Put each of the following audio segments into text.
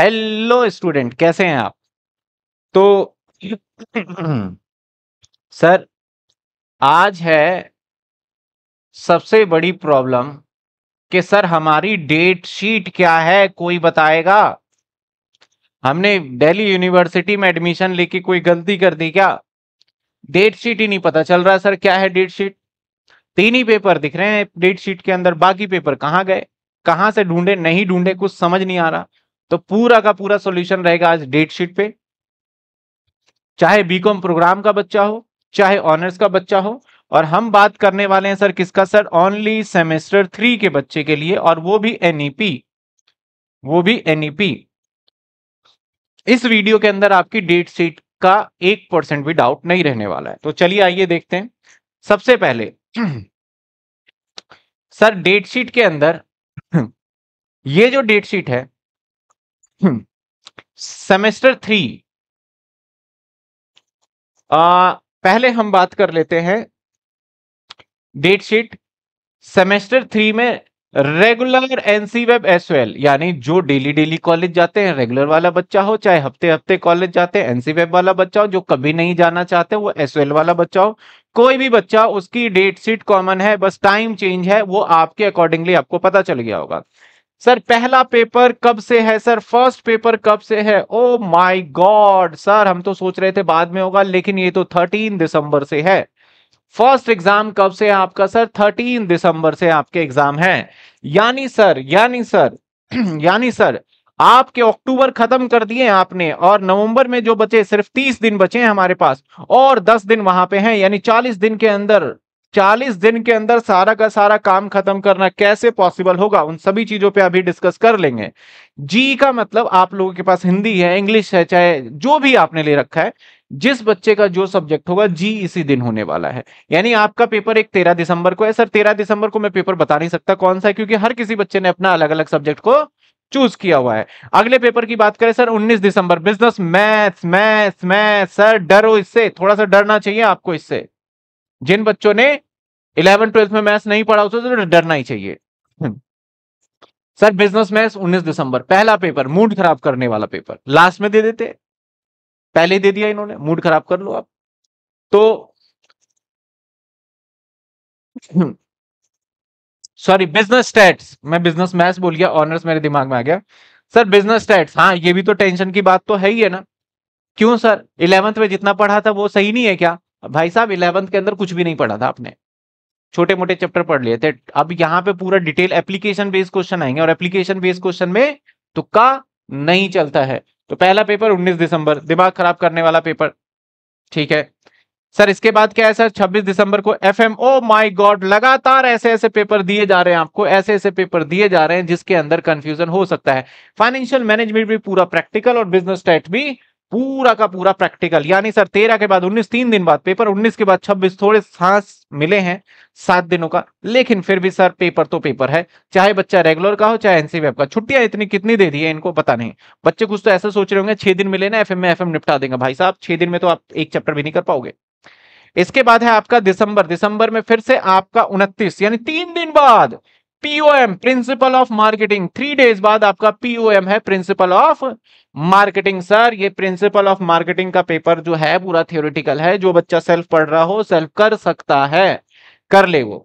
Hello student कैसे हैं आप तो सर आज है सबसे बड़ी प्रॉब्लम कि सर हमारी डेट शीट क्या है कोई बताएगा हमने दिल्ली यूनिवर्सिटी में एडमिशन लेके कोई गलती कर दी क्या डेट शीट ही नहीं पता चल रहा सर क्या है डेट शीट तीन ही पेपर दिख रहे हैं डेट शीट के अंदर बाकी पेपर कहाँ गए कहाँ से ढूंढे नहीं ढूंढे कुछ समझ नहीं आ रहा तो पूरा का पूरा सॉल्यूशन रहेगा आज डेट शीट पे चाहे बीकॉम प्रोग्राम का बच्चा हो चाहे ऑनर्स का बच्चा हो और हम बात करने वाले हैं सर किसका सर ओनली सेमेस्टर थ्री के बच्चे के लिए और वो भी एनईपी e वो भी एनईपी e इस वीडियो के अंदर आपकी डेट शीट का एक परसेंट भी डाउट नहीं रहने वाला है तो चलिए आइए देखते हैं सबसे पहले सर डेट शीट के अंदर ये जो डेट शीट है सेमेस्टर थ्री आ, पहले हम बात कर लेते हैं डेट शीट सेमेस्टर थ्री में रेगुलर एनसी वेब एस यानी जो डेली डेली कॉलेज जाते हैं रेगुलर वाला बच्चा हो चाहे हफ्ते हफ्ते कॉलेज जाते हैं एनसी वेब वाला बच्चा हो जो कभी नहीं जाना चाहते वो एस वाला बच्चा हो कोई भी बच्चा उसकी डेट शीट कॉमन है बस टाइम चेंज है वो आपके अकॉर्डिंगली आपको पता चल गया होगा सर पहला पेपर कब से है सर फर्स्ट पेपर कब से है ओ माय गॉड सर हम तो सोच रहे थे बाद में होगा लेकिन ये तो थर्टीन दिसंबर से है फर्स्ट एग्जाम कब से है आपका सर थर्टीन दिसंबर से आपके एग्जाम है यानी सर यानी सर यानी सर आपके अक्टूबर खत्म कर दिए आपने और नवंबर में जो बचे सिर्फ तीस दिन बचे हैं हमारे पास और दस दिन वहां पे हैं यानी चालीस दिन के अंदर चालीस दिन के अंदर सारा का सारा काम खत्म करना कैसे पॉसिबल होगा उन सभी चीजों पे अभी डिस्कस कर लेंगे जी का मतलब आप लोगों के पास हिंदी है इंग्लिश है चाहे जो भी आपने ले रखा है जिस बच्चे का जो सब्जेक्ट होगा जी इसी दिन होने वाला है यानी आपका पेपर एक तेरह दिसंबर को है सर तेरह दिसंबर को मैं पेपर बता नहीं सकता कौन सा है क्योंकि हर किसी बच्चे ने अपना अलग अलग सब्जेक्ट को चूज किया हुआ है अगले पेपर की बात करें सर 19 दिसंबर business maths maths maths sir डरो इससे थोड़ा सा डरना चाहिए आपको इससे जिन बच्चों ने इलेवन ट्वेल्थ में मैथ्स नहीं पढ़ा उसे तो डरना ही चाहिए हम्म। सर बिजनेस मैथ्स 19 दिसंबर पहला पेपर मूड खराब करने वाला पेपर लास्ट में दे देते पहले दे दिया इन्होंने मूड खराब कर लो आप तो हम्म। सॉरी बिजनेस स्टैट्स मैं बिजनेस मैथ्स बोल गया ऑनर्स मेरे दिमाग में आ गया सर बिजनेस स्टैट्स हाँ ये भी तो टेंशन की बात तो है ही है ना क्यों सर इलेवेंथ में जितना पढ़ा था वो सही नहीं है क्या भाई साहब इलेवंथ के अंदर कुछ भी नहीं पढ़ा था आपने छोटे मोटे चैप्टर पढ़ लिए थे अब यहाँ पे पूरा डिटेल एप्लीकेशन बेस्ड क्वेश्चन आएंगे और एप्लीकेशन बेस्ड क्वेश्चन में तुक्का नहीं चलता है तो पहला पेपर 19 दिसंबर दिमाग खराब करने वाला पेपर ठीक है सर इसके बाद क्या है सर 26 दिसंबर को F M oh my god लगातार ऐसे ऐसे पेपर दिए जा रहे हैं आपको ऐसे ऐसे पेपर दिए जा रहे हैं जिसके अंदर कंफ्यूजन हो सकता है फाइनेंशियल मैनेजमेंट भी पूरा प्रैक्टिकल और बिजनेस टेट भी पूरा का पूरा प्रैक्टिकल यानी सर तेरह के बाद उन्नीस तीन दिन बाद पेपर उन्नीस के बाद छब्बीस थोड़े सांस मिले हैं सात दिनों का लेकिन फिर भी सर पेपर तो पेपर है चाहे बच्चा रेगुलर का हो चाहे एनसीबी का छुट्टियां इतनी कितनी दे दी है इनको पता नहीं बच्चे कुछ तो ऐसा सोच रहे होंगे छह दिन मिले ना एफ में एफ निपटा देंगे भाई साहब छह दिन में तो आप एक चैप्टर भी नहीं कर पाओगे इसके बाद है आपका दिसंबर दिसंबर में फिर से आपका उनतीस यानी तीन दिन बाद POM principle of marketing three days बाद आपका पीओएम है प्रिंसिपल ऑफ मार्केटिंग सर ये प्रिंसिपल ऑफ मार्केटिंग का पेपर जो है पूरा थियोरिटिकल है जो बच्चा सेल्फ पढ़ रहा हो सेल्फ कर सकता है कर ले वो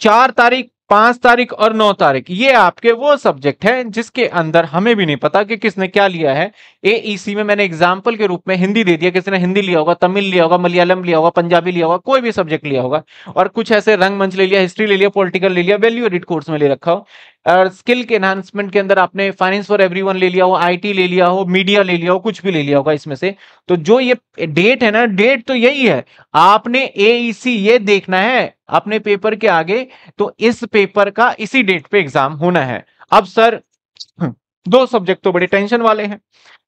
चार तारीख पांच तारीख और नौ तारीख ये आपके वो सब्जेक्ट हैं जिसके अंदर हमें भी नहीं पता कि किसने क्या लिया है ए e में मैंने एग्जाम्पल के रूप में हिंदी दे दिया किसने हिंदी लिया होगा तमिल लिया होगा मलयालम लिया होगा पंजाबी लिया होगा कोई भी सब्जेक्ट लिया होगा और कुछ ऐसे रंगमंच ले लिया हिस्ट्री ले लिया पोलिटिकल ले लिया वेल्यू एडिट कोर्स में ले रखा हो स्किल के एनहांसमेंट के अंदर आपने फाइनेंस फॉर एवरीवन ले लिया हो आईटी ले लिया हो मीडिया ले लिया हो कुछ भी ले लिया होगा इसमें से तो जो ये डेट है ना डेट तो यही है आपने एईसी e ये देखना है अपने पेपर के आगे तो इस पेपर का इसी डेट पे एग्जाम होना है अब सर दो सब्जेक्ट तो बड़े टेंशन वाले हैं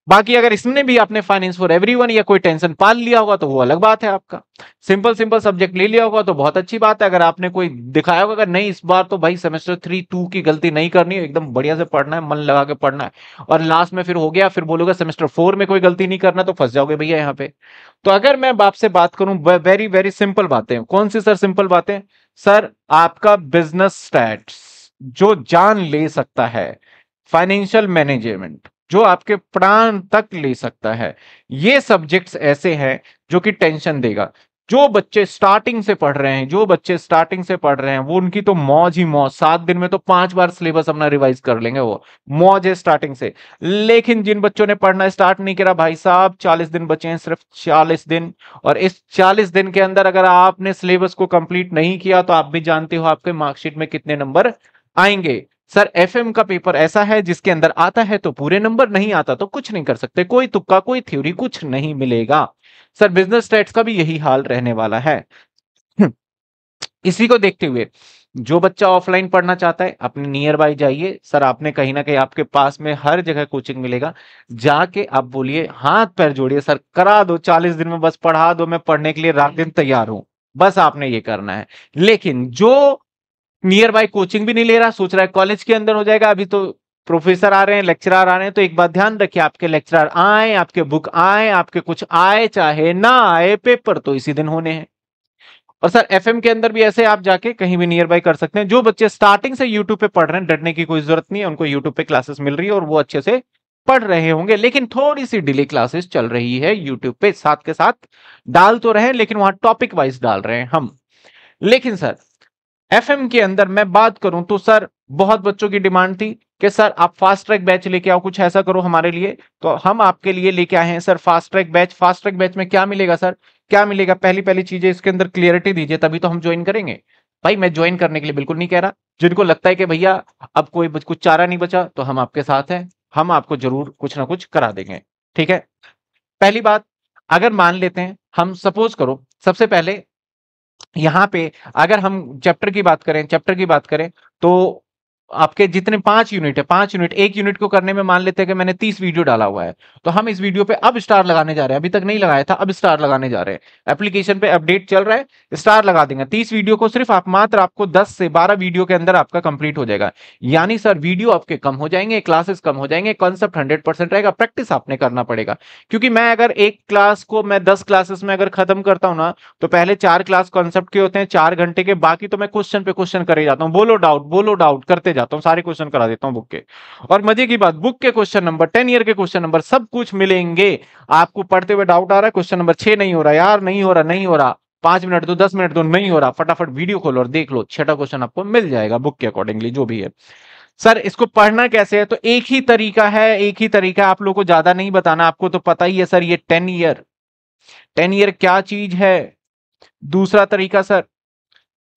बाकी अगर इसमें भी आपने फाइनेंस फॉर एवरीवन या कोई टेंशन पाल लिया होगा तो वो अलग बात है आपका सिंपल सिंपल सब्जेक्ट ले लिया होगा तो बहुत अच्छी बात है अगर आपने कोई दिखाया होगा अगर नहीं इस बार तो भाई सेमेस्टर थ्री टू की गलती नहीं करनी है एकदम बढ़िया से पढ़ना है मन लगा के पढ़ना है और लास्ट में फिर हो गया फिर बोलोगे सेमेस्टर फोर में कोई गलती नहीं करना तो फंस जाओगे भैया यहाँ पे तो अगर मैं बाप से बात करूं वेरी वेरी सिंपल बातें कौन सी सर सिंपल बातें सर आपका बिजनेस स्टैट जो जान ले सकता है फाइनेंशियल मैनेजमेंट जो आपके प्राण तक ले सकता है ये सब्जेक्ट्स ऐसे हैं जो कि टेंशन देगा जो बच्चे स्टार्टिंग से पढ़ रहे हैं जो बच्चे स्टार्टिंग से पढ़ रहे हैं वो उनकी तो मौज ही मौज सात दिन में तो पांच बार सिलेबस अपना रिवाइज कर लेंगे वो मौज है स्टार्टिंग से लेकिन जिन बच्चों ने पढ़ना स्टार्ट नहीं करा भाई साहब चालीस दिन बचे हैं सिर्फ चालीस दिन और इस चालीस दिन के अंदर अगर आपने सिलेबस को कंप्लीट नहीं किया तो आप भी जानते हो आपके मार्कशीट में कितने नंबर आएंगे सर एफएम का पेपर ऐसा है जिसके अंदर आता है तो पूरे नंबर नहीं आता तो कुछ नहीं कर सकते कोई तुक्का कोई थ्योरी कुछ नहीं मिलेगा सर बिजनेस स्टेट्स का भी यही हाल रहने वाला है इसी को देखते हुए जो बच्चा ऑफलाइन पढ़ना चाहता है अपने नियर बाई जाइए सर आपने कहीं ना कहीं आपके पास में हर जगह कोचिंग मिलेगा जाके आप बोलिए हाथ पैर जोड़िए सर करा दो चालीस दिन में बस पढ़ा दो मैं पढ़ने के लिए रात दिन तैयार हूं बस आपने ये करना है लेकिन जो नियर बाय कोचिंग भी नहीं ले रहा सोच रहा है कॉलेज के अंदर हो जाएगा अभी तो प्रोफेसर आ रहे हैं लेक्चरर आ रहे हैं तो एक बात ध्यान रखिए आपके लेक्चरर आए आपके बुक आए आपके कुछ आए चाहे ना आए पेपर तो इसी दिन होने हैं और सर एफ के अंदर भी ऐसे आप जाके कहीं भी नियर बाय कर सकते हैं जो बच्चे स्टार्टिंग से यूट्यूब पे पढ़ रहे हैं डरने की कोई जरूरत नहीं है उनको यूट्यूब पे क्लासेस मिल रही है और वो अच्छे से पढ़ रहे होंगे लेकिन थोड़ी सी डिले क्लासेस चल रही है यूट्यूब पे साथ के साथ डाल तो रहे लेकिन वहां टॉपिक वाइज डाल रहे हैं हम लेकिन सर एफएम के अंदर मैं बात करूं तो सर बहुत बच्चों की डिमांड थी कि सर आप फास्ट ट्रैक बैच लेके आओ कुछ ऐसा करो हमारे लिए तो हम आपके लिए लेके आए हैं sir fast track batch fast track batch में क्या मिलेगा सर क्या मिलेगा पहली पहली चीजें इसके अंदर क्लियरिटी दीजिए तभी तो हम ज्वाइन करेंगे भाई मैं ज्वाइन करने के लिए बिल्कुल नहीं कह रहा जिनको लगता है कि भैया अब कोई कुछ चारा नहीं बचा तो हम आपके साथ हैं हम आपको जरूर कुछ ना कुछ करा देंगे ठीक है पहली बात अगर मान लेते हैं हम सपोज करो सबसे पहले यहाँ पे अगर हम चैप्टर की बात करें चैप्टर की बात करें तो आपके जितने पांच यूनिट है पांच यूनिट एक यूनिट को करने में मान लेते हैं कि मैंने तीस वीडियो डाला हुआ है तो हम इस वीडियो पे अब स्टार लगाने जा रहे हैं अभी तक नहीं लगाया था अब स्टार लगाने जा रहे हैं एप्लीकेशन पे अपडेट चल रहा है स्टार लगा देंगे तीस वीडियो को सिर्फ आप मात्र आपको दस से बारह वीडियो के अंदर आपका कंप्लीट हो जाएगा यानी सर वीडियो आपके कम हो जाएंगे क्लासेस कम हो जाएंगे कॉन्सेप्ट हंड्रेड रहेगा प्रैक्टिस आपने करना पड़ेगा क्योंकि मैं अगर एक क्लास को मैं दस क्लासेस में अगर खत्म करता हूँ ना तो पहले चार क्लास कॉन्सेप्ट के होते हैं चार घंटे के बाकी तो मैं क्वेश्चन पे क्वेश्चन करे जाता हूँ बोलो डाउट बोलो डाउट करते जाता हूँ सारे क्वेश्चन करा देता हूँ बुक के और मजे की बात बुक के क्वेश्चन नंबर टेन ईयर के क्वेश्चन नंबर सब कुछ मिलेंगे आपको पढ़ते हुए डाउट आ रहा है क्वेश्चन नंबर छह नहीं हो रहा यार नहीं हो रहा नहीं हो रहा पांच मिनट दो दस मिनट दो नहीं हो रहा फटाफट वीडियो खोलो और देख लो छठा क्वेश्चन आपको मिल जाएगा बुक के अकॉर्डिंगली जो भी है सर इसको पढ़ना कैसे है तो एक ही तरीका है एक ही तरीका आप लोगों को ज्यादा नहीं बताना आपको तो पता ही है सर ये टेन ईयर टेन ईयर क्या चीज है दूसरा तरीका सर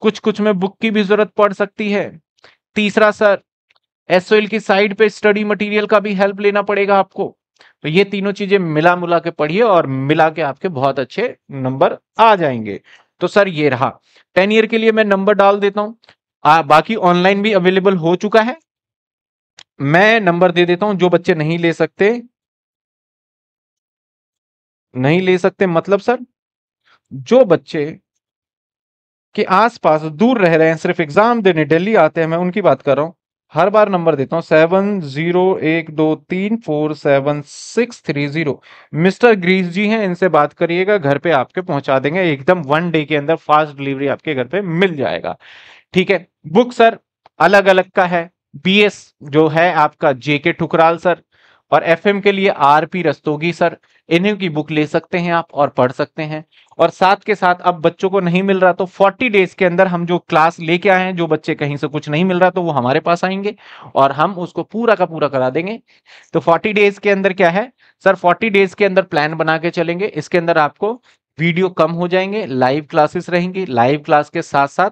कुछ कुछ में बुक की भी जरूरत पड़ सकती है तीसरा सर एस की साइड पे स्टडी मटेरियल का भी हेल्प लेना पड़ेगा आपको तो ये तीनों चीजें मिला मिला के पढ़िए और मिला के आपके बहुत अच्छे नंबर आ जाएंगे तो सर ये रहा टेन ईयर के लिए मैं नंबर डाल देता हूं आ, बाकी ऑनलाइन भी अवेलेबल हो चुका है मैं नंबर दे देता हूं जो बच्चे नहीं ले सकते नहीं ले सकते मतलब सर जो बच्चे कि आसपास दूर रह रहे हैं सिर्फ एग्जाम देने दिल्ली आते हैं मैं उनकी बात कर रहा हूँ हर बार नंबर देता हूँ सेवन जीरो एक दो तीन four seven six three zero mister ग्रीस जी हैं इनसे बात करिएगा घर पे आपके पहुंचा देंगे एकदम वन डे के अंदर फास्ट डिलीवरी आपके घर पे मिल जाएगा ठीक है बुक सर अलग अलग का है बी जो है आपका जेके ठुकराल सर और एफएम के लिए आर पी रस्तोगी सर इन्हीं की बुक ले सकते हैं आप और पढ़ सकते हैं और साथ के साथ अब बच्चों को नहीं मिल रहा तो 40 डेज के अंदर हम जो क्लास लेके आए हैं जो बच्चे कहीं से कुछ नहीं मिल रहा तो वो हमारे पास आएंगे और हम उसको पूरा का पूरा करा देंगे तो 40 डेज के अंदर क्या है सर 40 डेज के अंदर प्लान बना के चलेंगे इसके अंदर आपको वीडियो कम हो जाएंगे लाइव क्लासेस रहेंगी लाइव क्लास के साथ साथ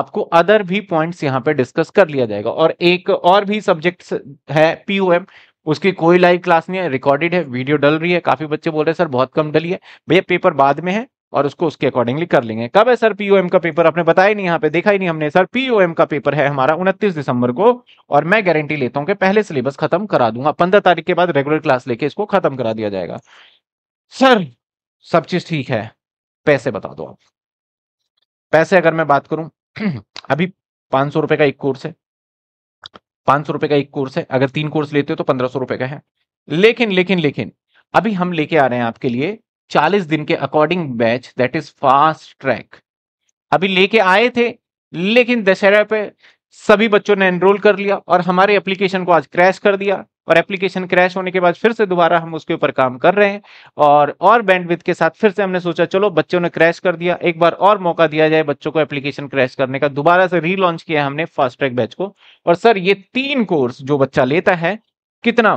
आपको अदर भी पॉइंट्स यहाँ पे डिस्कस कर लिया जाएगा और एक और भी सब्जेक्ट है पीओएम उसकी कोई लाइव क्लास नहीं है रिकॉर्डेड है वीडियो डल रही है काफी बच्चे बोल रहे हैं सर बहुत कम डली है भैया पेपर बाद में है और उसको उसके अकॉर्डिंगली कर लेंगे कब है सर पीओएम का पेपर आपने बताया नहीं यहाँ पे देखा ही नहीं हमने सर पीओएम का पेपर है हमारा 29 दिसंबर को और मैं गारंटी लेता हूँ कि पहले सिलेबस खत्म करा दूंगा पंद्रह तारीख के बाद रेगुलर क्लास लेके इसको खत्म करा दिया जाएगा सर सब चीज ठीक है पैसे बता दो आप पैसे अगर मैं बात करूं अभी पांच सौ रुपए का एक कोर्स है पांच सौ रुपए का एक कोर्स है अगर तीन कोर्स लेते हो तो पंद्रह सौ रुपए का है लेकिन लेकिन लेकिन अभी हम लेके आ रहे हैं आपके लिए चालीस दिन के according batch that is fast track अभी लेके आए थे लेकिन दशहरा पे सभी बच्चों ने एनरोल कर लिया और हमारे एप्लीकेशन को आज क्रैश कर दिया और एप्लीकेशन क्रैश होने के बाद फिर से दोबारा हम उसके ऊपर काम कर रहे हैं और और बैंडविथ के साथ फिर से हमने सोचा चलो बच्चों ने क्रैश कर दिया एक बार और मौका दिया जाए बच्चों को एप्लीकेशन क्रैश करने का दोबारा से रीलॉन्च किया हमने फास्ट ट्रैक बैच को और सर ये तीन कोर्स जो बच्चा लेता है कितना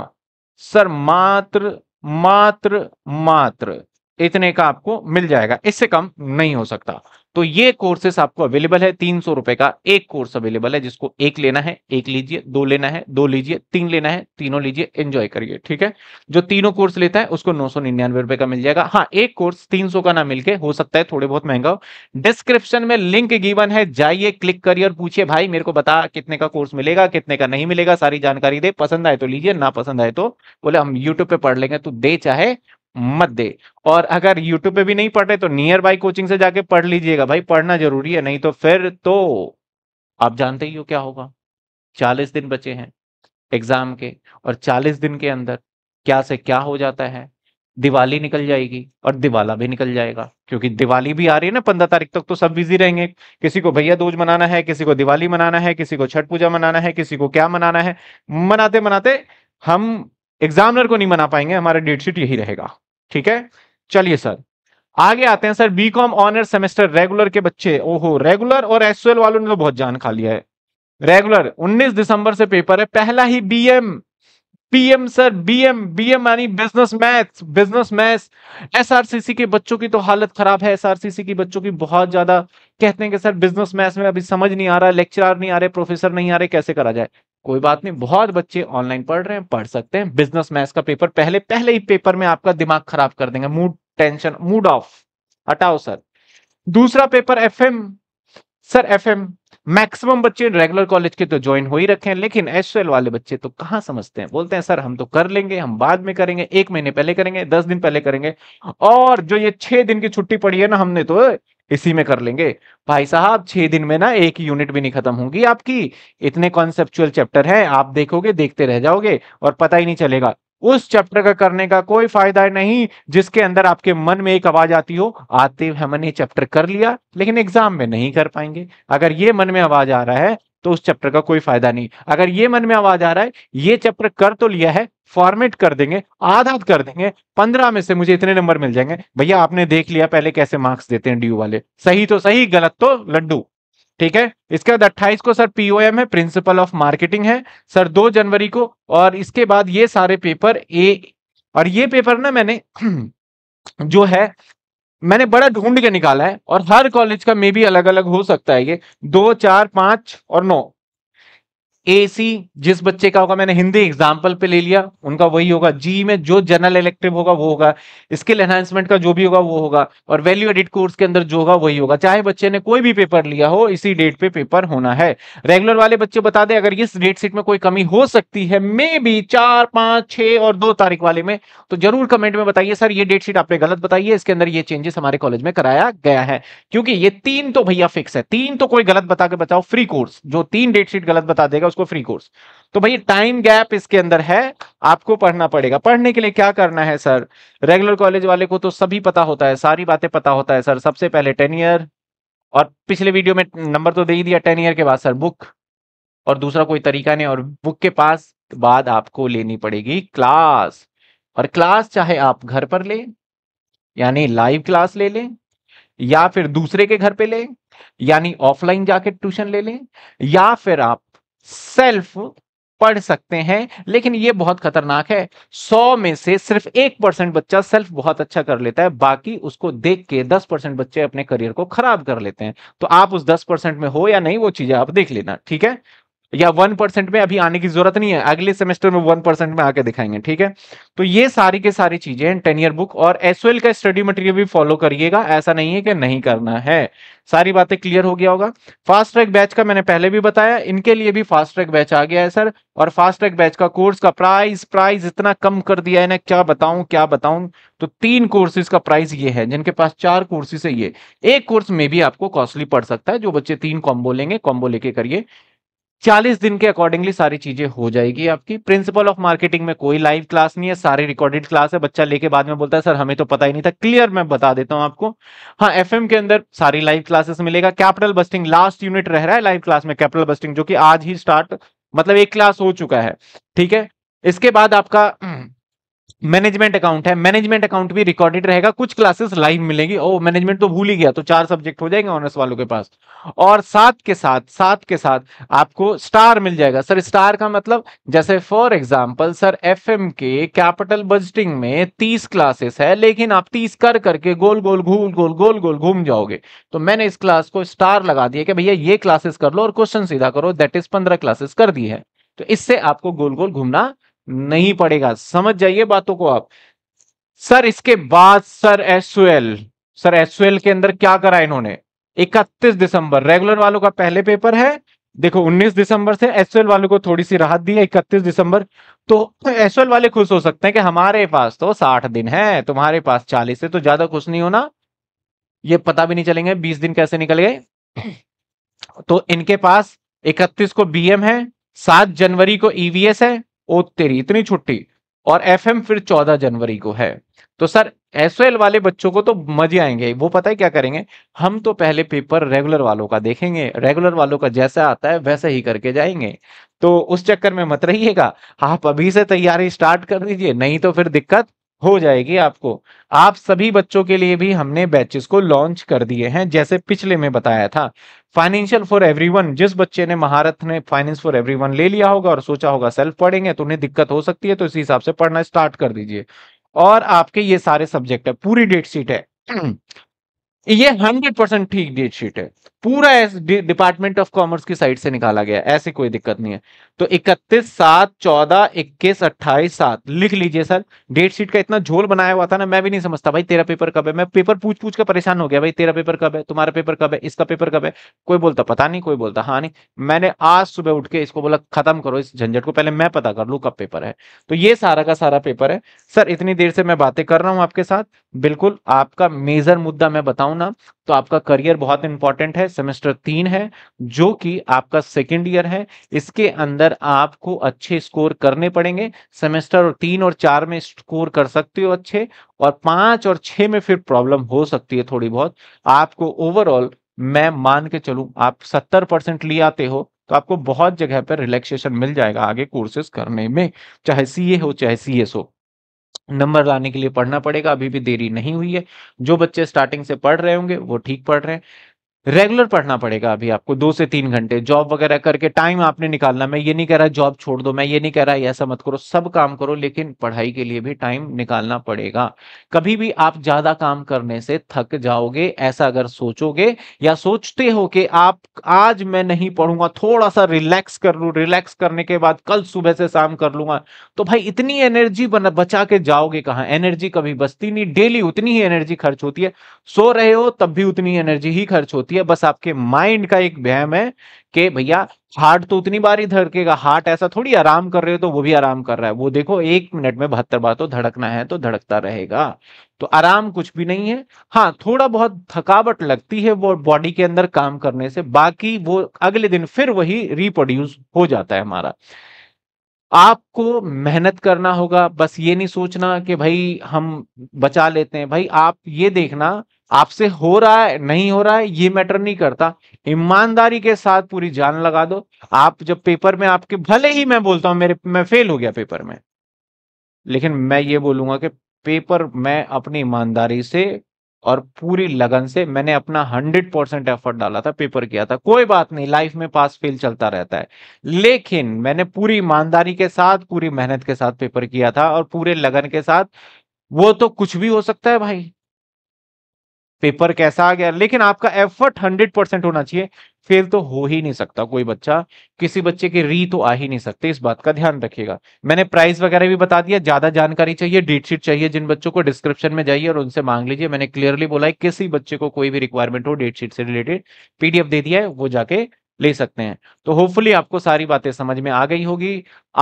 सर मात्र मात्र मात्र इतने का आपको मिल जाएगा इससे कम नहीं हो सकता तो ये कोर्सेस आपको अवेलेबल है तीन सौ रुपए का एक कोर्स अवेलेबल है जिसको एक लेना है एक लीजिए दो लेना है दो लीजिए तीन लेना है तीनों लीजिए एंजॉय करिए ठीक है जो तीनों कोर्स लेता है उसको नौ सौ निन्यानवे रुपए का मिल जाएगा हाँ एक कोर्स तीन सौ का ना मिलके हो सकता है थोड़े बहुत महंगा हो डिस्क्रिप्शन में लिंक गिवन है जाइए क्लिक करिए और पूछिए भाई मेरे को बता कितने का कोर्स मिलेगा कितने का नहीं मिलेगा सारी जानकारी दे पसंद आए तो लीजिए ना पसंद आए तो बोले हम यूट्यूब पे पढ़ लेंगे तो दे चाहे मत दे और अगर यूट्यूब पे भी नहीं पढ़ रहे तो नियर बाई कोचिंग से जाके पढ़ लीजिएगा भाई पढ़ना जरूरी है नहीं तो फिर तो आप जानते ही हो क्या होगा 40 दिन बचे हैं एग्जाम के और 40 दिन के अंदर क्या से क्या हो जाता है दिवाली निकल जाएगी और दिवाला भी निकल जाएगा क्योंकि दिवाली भी आ रही है ना पंद्रह तारीख तक तो सब बिजी रहेंगे किसी को भैया दूज मनाना है किसी को दिवाली मनाना है किसी को छठ पूजा मनाना है किसी को क्या मनाना है मनाते मनाते हम एग्जामिनर को नहीं मना पाएंगे हमारा डेटशीट यही रहेगा ठीक है चलिए सर आगे आते हैं sir BCom com honour semester regular के बच्चे ओहो रेगुलर और एस वालों ने तो बहुत जान खा लिया है रेगुलर 19 दिसंबर से पेपर है पहला ही BM PM sir BM BM यानी business maths business maths SRCC के बच्चों की तो हालत खराब है एसआरसीसी के बच्चों की बहुत ज्यादा कहते हैं कि सर बिजनेस मैथ्स में अभी समझ नहीं आ रहा लेक्चरार नहीं आ रहे प्रोफेसर नहीं आ रहे कैसे करा जाए कोई बात नहीं बहुत बच्चे ऑनलाइन पढ़ रहे हैं पढ़ सकते हैं बिजनेस मैथ्स का पेपर पहले पहले ही पेपर में आपका दिमाग खराब कर देंगे मूड टेंशन मूड ऑफ हटाओ सर दूसरा paper FM sir FM maximum बच्चे रेगुलर कॉलेज के तो ज्वाइन हो ही रखे हैं लेकिन एस वाले बच्चे तो कहां समझते हैं बोलते हैं सर हम तो कर लेंगे हम बाद में करेंगे एक महीने पहले करेंगे दस दिन पहले करेंगे और जो ये छह दिन की छुट्टी पड़ी है ना हमने तो इसी में कर लेंगे भाई साहब छह दिन में ना एक यूनिट भी नहीं खत्म होगी आपकी इतने कॉन्सेप्चुअल चैप्टर हैं आप देखोगे देखते रह जाओगे और पता ही नहीं चलेगा उस चैप्टर का करने का कोई फायदा नहीं जिसके अंदर आपके मन में एक आवाज आती हो आते हमने चैप्टर कर लिया लेकिन एग्जाम में नहीं कर पाएंगे अगर ये मन में आवाज आ रहा है तो उस चैप्टर का कोई फायदा नहीं अगर ये मन में आवाज आ रहा है ये चैप्टर कर तो लिया है फॉर्मेट कर देंगे आधा कर देंगे पंद्रह में से मुझे इतने नंबर मिल जाएंगे भैया आपने देख लिया पहले कैसे मार्क्स देते हैं ड्यू वाले सही तो सही गलत तो लड्डू ठीक है इसके बाद अट्ठाईस को सर पीओएम है प्रिंसिपल ऑफ मार्केटिंग है सर दो जनवरी को और इसके बाद ये सारे पेपर ए और ये पेपर ना मैंने जो है मैंने बड़ा ढूंढ के निकाला है और हर कॉलेज का मे भी अलग अलग हो सकता है ये दो चार पांच और नौ ए सी जिस बच्चे का होगा मैंने हिंदी एग्जाम्पल पे ले लिया उनका वही होगा जी में जो जनरल इलेक्टिव होगा वो होगा स्किल एनहांसमेंट का जो भी होगा वो होगा और वैल्यू एडिट कोर्स के अंदर जो होगा वही होगा चाहे बच्चे ने कोई भी पेपर लिया हो इसी डेट पे पेपर होना है रेगुलर वाले बच्चे बता दे अगर इस डेट सीट में कोई कमी हो सकती है मे बी चार पांच छह और दो तारीख वाले में तो जरूर कमेंट में बताइए सर ये डेट शीट आपने गलत बताइए इसके अंदर ये चेंजेस हमारे कॉलेज में कराया गया है क्योंकि ये तीन तो भैया फिक्स है तीन तो कोई गलत बता के बताओ फ्री कोर्स जो तीन डेट शीट गलत बता देगा उसको फ्री कोर्स तो भाई टाइम गैप इसके अंदर है आपको पढ़ना पड़ेगा पढ़ने के लिए क्या करना है सर रेगुलर कॉलेज वाले को तो सभी पता होता है सारी बातें पता होता है सर सबसे पहले टेन ईयर और पिछले वीडियो में नंबर तो दे ही दिया टेन ईयर के बाद सर बुक और दूसरा कोई तरीका नहीं और बुक के पास बाद आपको लेनी पड़ेगी क्लास और क्लास चाहे आप घर पर ले यानी लाइव क्लास ले लें या फिर दूसरे के घर पे लें यानी ऑफलाइन जाके ट्यूशन ले लें या फिर आप सेल्फ पढ़ सकते हैं लेकिन ये बहुत खतरनाक है सौ में से सिर्फ एक परसेंट बच्चा सेल्फ बहुत अच्छा कर लेता है बाकी उसको देख के दस परसेंट बच्चे अपने करियर को खराब कर लेते हैं तो आप उस दस परसेंट में हो या नहीं वो चीजें आप देख लेना ठीक है या वन परसेंट में अभी आने की जरूरत नहीं है अगले सेमेस्टर में वन परसेंट में आके दिखाएंगे ठीक है तो ये सारी के सारी चीजें टेन ईयर बुक और एसओएल का स्टडी मटेरियल भी फॉलो करिएगा ऐसा नहीं है कि नहीं करना है सारी बातें क्लियर हो गया होगा फास्ट ट्रैक बैच का मैंने पहले भी बताया इनके लिए भी फास्ट ट्रैक बैच आ गया है सर और फास्ट ट्रैक बैच का कोर्स का प्राइस प्राइस इतना कम कर दिया है ना क्या बताऊं क्या बताऊं तो तीन कोर्सेज का प्राइस ये है जिनके पास चार कोर्सेज है ये एक कोर्स में भी आपको कॉस्टली पड़ सकता है जो बच्चे तीन कॉम्बो लेंगे कॉम्बो लेके करिए चालीस दिन के अकॉर्डिंगली सारी चीजें हो जाएगी आपकी प्रिंसिपल ऑफ मार्केटिंग में कोई लाइव क्लास नहीं है सारी रिकॉर्डेड क्लास है बच्चा लेके बाद में बोलता है सर हमें तो पता ही नहीं था क्लियर मैं बता देता हूं आपको हाँ एफ के अंदर सारी लाइव क्लासेस मिलेगा कैपिटल बस्टिंग लास्ट यूनिट रह रहा है लाइव क्लास में कैपिटल बस्टिंग जो कि आज ही स्टार्ट मतलब एक क्लास हो चुका है ठीक है इसके बाद आपका मैनेजमेंट अकाउंट है मैनेजमेंट अकाउंट भी रिकॉर्डेड रहेगा कुछ क्लासेस लाइव मिलेंगी ओ मैनेजमेंट तो भूल ही गया तो चार सब्जेक्ट हो जाएंगे ऑनर्स वालों के पास और साथ के साथ साथ के साथ आपको स्टार मिल जाएगा सर स्टार का मतलब जैसे फॉर एग्जाम्पल सर एफ के कैपिटल बजटिंग में तीस क्लासेस है लेकिन आप तीस कर करके गोल गोल घूम गोल गोल गोल घूम जाओगे तो मैंने इस क्लास को स्टार लगा दिया कि भैया ये क्लासेस कर लो और क्वेश्चन सीधा करो दैट इज पंद्रह क्लासेस कर दी है तो इससे आपको गोल गोल घूमना नहीं पड़ेगा समझ जाइए बातों को आप सर इसके बाद सर एसओएल सर एसओएल के अंदर क्या करा इन्होंने 31 दिसंबर रेगुलर वालों का पहले पेपर है देखो 19 दिसंबर से एसओएल वालों को थोड़ी सी राहत दी है इकतीस दिसंबर तो एसओएल वाले खुश हो सकते हैं कि हमारे पास तो 60 दिन है तुम्हारे पास 40 है तो ज्यादा खुश नहीं होना ये पता भी नहीं चलेंगे 20 दिन कैसे निकल गए तो इनके पास 31 को बीएम है 7 जनवरी को ईवीएस e है ओ तेरी इतनी छुट्टी और एफ फिर चौदह जनवरी को है तो सर एस वाले बच्चों को तो मजे आएंगे वो पता है क्या करेंगे हम तो पहले पेपर रेगुलर वालों का देखेंगे रेगुलर वालों का जैसा आता है वैसा ही करके जाएंगे तो उस चक्कर में मत रहिएगा आप अभी से तैयारी स्टार्ट कर दीजिए नहीं तो फिर दिक्कत हो जाएगी आपको आप सभी बच्चों के लिए भी हमने बैचेस को लॉन्च कर दिए हैं जैसे पिछले में बताया था फाइनेंशियल फॉर एवरीवन जिस बच्चे ने महारथ ने फाइनेंस फॉर एवरीवन ले लिया होगा और सोचा होगा सेल्फ पढ़ेंगे तो उन्हें दिक्कत हो सकती है तो इस हिसाब से पढ़ना स्टार्ट कर दीजिए और आपके ये सारे सब्जेक्ट है पूरी डेट शीट है ये हंड्रेड परसेंट ठीक डेट शीट है पूरा डिपार्टमेंट ऑफ कॉमर्स की साइड से निकाला गया ऐसी कोई दिक्कत नहीं है तो इकतीस सात चौदह इक्कीस अट्ठाईस सात लिख लीजिए सर डेट शीट का इतना झोल बनाया हुआ था ना मैं भी नहीं समझता भाई तेरा पेपर कब है मैं पेपर पूछ पूछ के परेशान हो गया भाई तेरा पेपर कब है तुम्हारा पेपर कब है इसका पेपर कब है कोई बोलता पता नहीं कोई बोलता हाँ नहीं मैंने आज सुबह उठ के इसको बोला खत्म करो इस झंझट को पहले मैं पता कर लू कब पेपर है तो ये सारा का सारा पेपर है सर इतनी देर से मैं बातें कर रहा हूँ आपके साथ बिल्कुल आपका मेजर मुद्दा मैं बताऊँ बताऊं ना तो आपका करियर बहुत इंपॉर्टेंट है सेमेस्टर तीन है जो कि आपका सेकेंड ईयर है इसके अंदर आपको अच्छे स्कोर करने पड़ेंगे सेमेस्टर और तीन और चार में स्कोर कर सकते हो अच्छे और पांच और छह में फिर प्रॉब्लम हो सकती है थोड़ी बहुत आपको ओवरऑल मैं मान के चलू आप सत्तर परसेंट ले आते हो तो आपको बहुत जगह पर रिलैक्सेशन मिल जाएगा आगे कोर्सेज करने में चाहे सी हो चाहे सी हो नंबर लाने के लिए पढ़ना पड़ेगा अभी भी देरी नहीं हुई है जो बच्चे स्टार्टिंग से पढ़ रहे होंगे वो ठीक पढ़ रहे हैं रेगुलर पढ़ना पड़ेगा अभी आपको दो से तीन घंटे जॉब वगैरह करके टाइम आपने निकालना मैं ये नहीं कह रहा जॉब छोड़ दो मैं ये नहीं कह रहा ऐसा मत करो सब काम करो लेकिन पढ़ाई के लिए भी टाइम निकालना पड़ेगा कभी भी आप ज्यादा काम करने से थक जाओगे ऐसा अगर सोचोगे या सोचते हो कि आप आज मैं नहीं पढ़ूंगा थोड़ा सा रिलैक्स कर लू रिलैक्स करने के बाद कल सुबह से शाम कर लूंगा तो भाई इतनी एनर्जी बचा के जाओगे कहाँ एनर्जी कभी बचती नहीं डेली उतनी ही एनर्जी खर्च होती है सो रहे हो तब भी उतनी एनर्जी ही खर्च होती होती है बस आपके माइंड का एक वहम है कि भैया हार्ट तो उतनी बार ही धड़केगा हार्ट ऐसा थोड़ी आराम कर रहे हो तो वो भी आराम कर रहा है वो देखो एक मिनट में बहत्तर बार तो धड़कना है तो धड़कता रहेगा तो आराम कुछ भी नहीं है हाँ थोड़ा बहुत थकावट लगती है वो बॉडी के अंदर काम करने से बाकी वो अगले दिन फिर वही रिप्रोड्यूस हो जाता है हमारा आपको मेहनत करना होगा बस ये नहीं सोचना कि भाई हम बचा लेते हैं भाई आप ये देखना आपसे हो रहा है नहीं हो रहा है ये मैटर नहीं करता ईमानदारी के साथ पूरी जान लगा दो आप जब पेपर में आपके भले ही मैं बोलता हूं मेरे मैं फेल हो गया पेपर में लेकिन मैं ये बोलूंगा कि पेपर मैं अपनी ईमानदारी से और पूरी लगन से मैंने अपना हंड्रेड परसेंट एफर्ट डाला था पेपर किया था कोई बात नहीं लाइफ में पास फेल चलता रहता है लेकिन मैंने पूरी ईमानदारी के साथ पूरी मेहनत के साथ पेपर किया था और पूरे लगन के साथ वो तो कुछ भी हो सकता है भाई पेपर कैसा आ गया लेकिन आपका एफर्ट हंड्रेड परसेंट होना चाहिए फेल तो हो ही नहीं सकता कोई बच्चा किसी बच्चे की री तो आ ही नहीं सकते इस बात का ध्यान रखिएगा मैंने प्राइस वगैरह भी बता दिया ज्यादा जानकारी चाहिए डेट शीट चाहिए जिन बच्चों को डिस्क्रिप्शन में जाइए और उनसे मांग लीजिए मैंने क्लियरली बोला है किसी बच्चे को कोई भी रिक्वायरमेंट हो डेट शीट से रिलेटेड पीडीएफ दे दिया है वो जाके ले सकते हैं तो होपफुली आपको सारी बातें समझ में आ गई होगी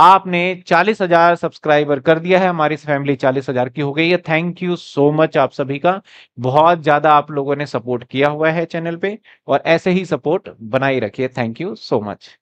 आपने चालीस हजार सब्सक्राइबर कर दिया है हमारी फैमिली चालीस हजार की हो गई है थैंक यू सो मच आप सभी का बहुत ज्यादा आप लोगों ने सपोर्ट किया हुआ है चैनल पे और ऐसे ही सपोर्ट बनाए रखिए थैंक यू सो मच